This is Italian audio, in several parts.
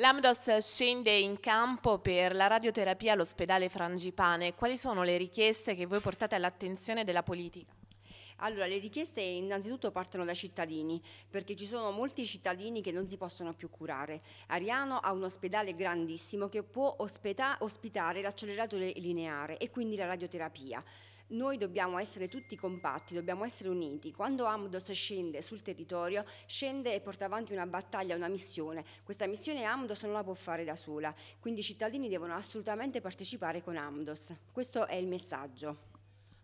L'Amdos scende in campo per la radioterapia all'ospedale Frangipane. Quali sono le richieste che voi portate all'attenzione della politica? Allora, le richieste innanzitutto partono dai cittadini, perché ci sono molti cittadini che non si possono più curare. Ariano ha un ospedale grandissimo che può ospita ospitare l'acceleratore lineare e quindi la radioterapia. Noi dobbiamo essere tutti compatti, dobbiamo essere uniti. Quando Amdos scende sul territorio, scende e porta avanti una battaglia, una missione. Questa missione Amdos non la può fare da sola, quindi i cittadini devono assolutamente partecipare con Amdos. Questo è il messaggio.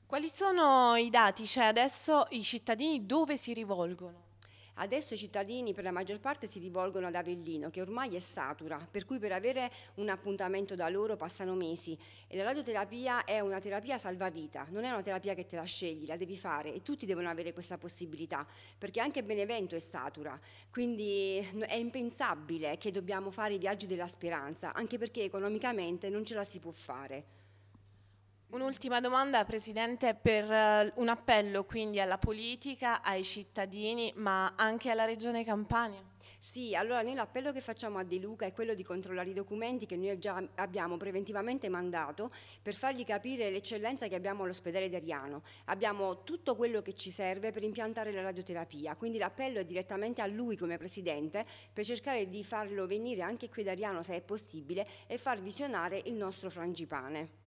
Quali sono i dati? Cioè adesso i cittadini dove si rivolgono? Adesso i cittadini per la maggior parte si rivolgono ad Avellino, che ormai è satura, per cui per avere un appuntamento da loro passano mesi e la radioterapia è una terapia salvavita, non è una terapia che te la scegli, la devi fare e tutti devono avere questa possibilità, perché anche Benevento è satura, quindi è impensabile che dobbiamo fare i viaggi della speranza, anche perché economicamente non ce la si può fare. Un'ultima domanda, Presidente, per uh, un appello quindi alla politica, ai cittadini, ma anche alla Regione Campania. Sì, allora noi l'appello che facciamo a De Luca è quello di controllare i documenti che noi già abbiamo preventivamente mandato per fargli capire l'eccellenza che abbiamo all'ospedale di Ariano. Abbiamo tutto quello che ci serve per impiantare la radioterapia, quindi l'appello è direttamente a lui come Presidente per cercare di farlo venire anche qui ad Ariano se è possibile e far visionare il nostro frangipane.